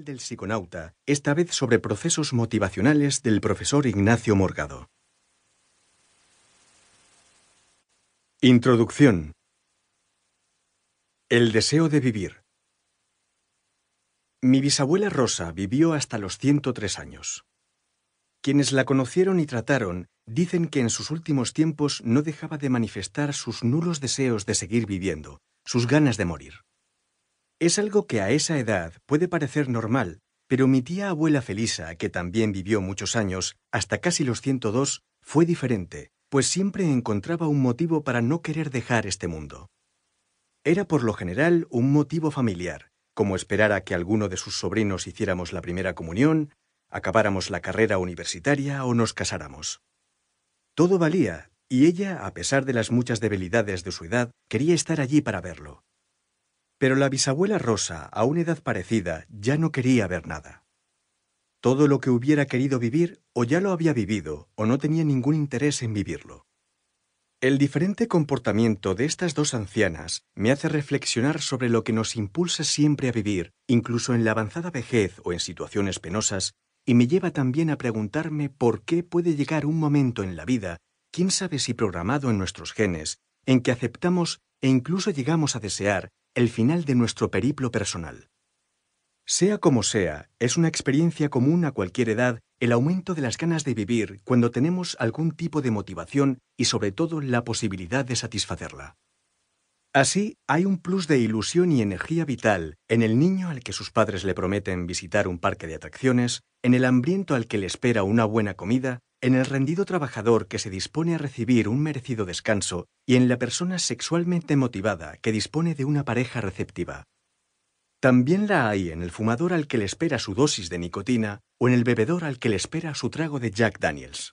del psiconauta, esta vez sobre procesos motivacionales del profesor Ignacio Morgado. Introducción. El deseo de vivir. Mi bisabuela Rosa vivió hasta los 103 años. Quienes la conocieron y trataron dicen que en sus últimos tiempos no dejaba de manifestar sus nulos deseos de seguir viviendo, sus ganas de morir. Es algo que a esa edad puede parecer normal, pero mi tía abuela Felisa, que también vivió muchos años, hasta casi los 102, fue diferente, pues siempre encontraba un motivo para no querer dejar este mundo. Era por lo general un motivo familiar, como esperar a que alguno de sus sobrinos hiciéramos la primera comunión, acabáramos la carrera universitaria o nos casáramos. Todo valía, y ella, a pesar de las muchas debilidades de su edad, quería estar allí para verlo. Pero la bisabuela Rosa, a una edad parecida, ya no quería ver nada. Todo lo que hubiera querido vivir o ya lo había vivido o no tenía ningún interés en vivirlo. El diferente comportamiento de estas dos ancianas me hace reflexionar sobre lo que nos impulsa siempre a vivir, incluso en la avanzada vejez o en situaciones penosas, y me lleva también a preguntarme por qué puede llegar un momento en la vida, quién sabe si programado en nuestros genes, en que aceptamos e incluso llegamos a desear el final de nuestro periplo personal. Sea como sea, es una experiencia común a cualquier edad el aumento de las ganas de vivir cuando tenemos algún tipo de motivación y sobre todo la posibilidad de satisfacerla. Así, hay un plus de ilusión y energía vital en el niño al que sus padres le prometen visitar un parque de atracciones, en el hambriento al que le espera una buena comida en el rendido trabajador que se dispone a recibir un merecido descanso y en la persona sexualmente motivada que dispone de una pareja receptiva. También la hay en el fumador al que le espera su dosis de nicotina o en el bebedor al que le espera su trago de Jack Daniels.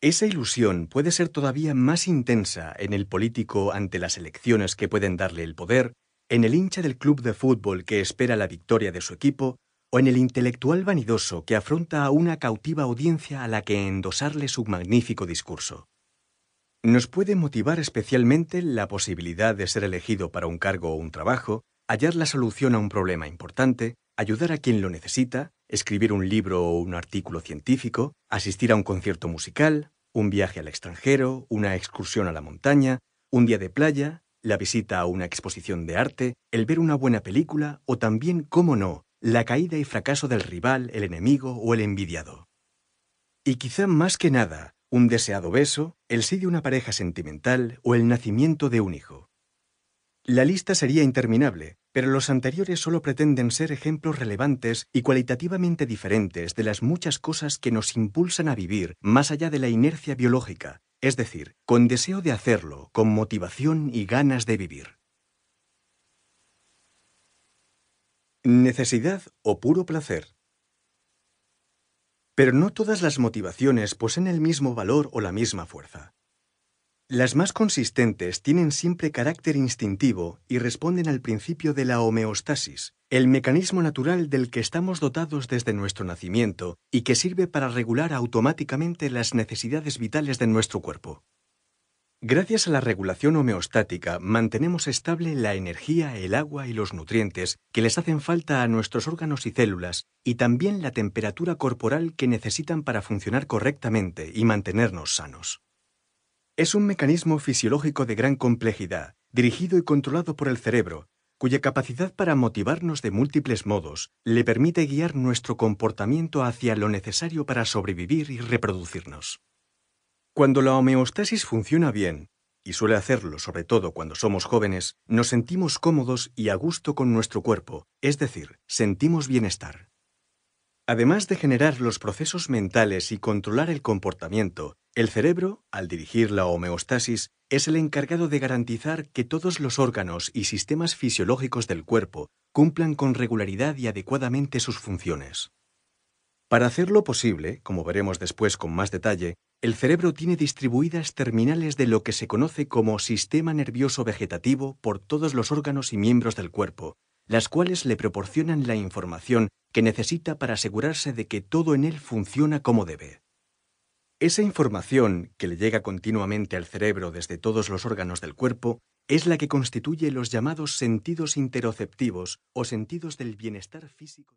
Esa ilusión puede ser todavía más intensa en el político ante las elecciones que pueden darle el poder, en el hincha del club de fútbol que espera la victoria de su equipo o en el intelectual vanidoso que afronta a una cautiva audiencia a la que endosarle su magnífico discurso. Nos puede motivar especialmente la posibilidad de ser elegido para un cargo o un trabajo, hallar la solución a un problema importante, ayudar a quien lo necesita, escribir un libro o un artículo científico, asistir a un concierto musical, un viaje al extranjero, una excursión a la montaña, un día de playa, la visita a una exposición de arte, el ver una buena película o también, cómo no, la caída y fracaso del rival, el enemigo o el envidiado. Y quizá más que nada, un deseado beso, el sí de una pareja sentimental o el nacimiento de un hijo. La lista sería interminable, pero los anteriores solo pretenden ser ejemplos relevantes y cualitativamente diferentes de las muchas cosas que nos impulsan a vivir más allá de la inercia biológica, es decir, con deseo de hacerlo, con motivación y ganas de vivir. Necesidad o puro placer. Pero no todas las motivaciones poseen el mismo valor o la misma fuerza. Las más consistentes tienen siempre carácter instintivo y responden al principio de la homeostasis, el mecanismo natural del que estamos dotados desde nuestro nacimiento y que sirve para regular automáticamente las necesidades vitales de nuestro cuerpo. Gracias a la regulación homeostática mantenemos estable la energía, el agua y los nutrientes que les hacen falta a nuestros órganos y células y también la temperatura corporal que necesitan para funcionar correctamente y mantenernos sanos. Es un mecanismo fisiológico de gran complejidad, dirigido y controlado por el cerebro, cuya capacidad para motivarnos de múltiples modos le permite guiar nuestro comportamiento hacia lo necesario para sobrevivir y reproducirnos. Cuando la homeostasis funciona bien, y suele hacerlo sobre todo cuando somos jóvenes, nos sentimos cómodos y a gusto con nuestro cuerpo, es decir, sentimos bienestar. Además de generar los procesos mentales y controlar el comportamiento, el cerebro, al dirigir la homeostasis, es el encargado de garantizar que todos los órganos y sistemas fisiológicos del cuerpo cumplan con regularidad y adecuadamente sus funciones. Para hacerlo posible, como veremos después con más detalle, el cerebro tiene distribuidas terminales de lo que se conoce como sistema nervioso vegetativo por todos los órganos y miembros del cuerpo, las cuales le proporcionan la información que necesita para asegurarse de que todo en él funciona como debe. Esa información, que le llega continuamente al cerebro desde todos los órganos del cuerpo, es la que constituye los llamados sentidos interoceptivos o sentidos del bienestar físico.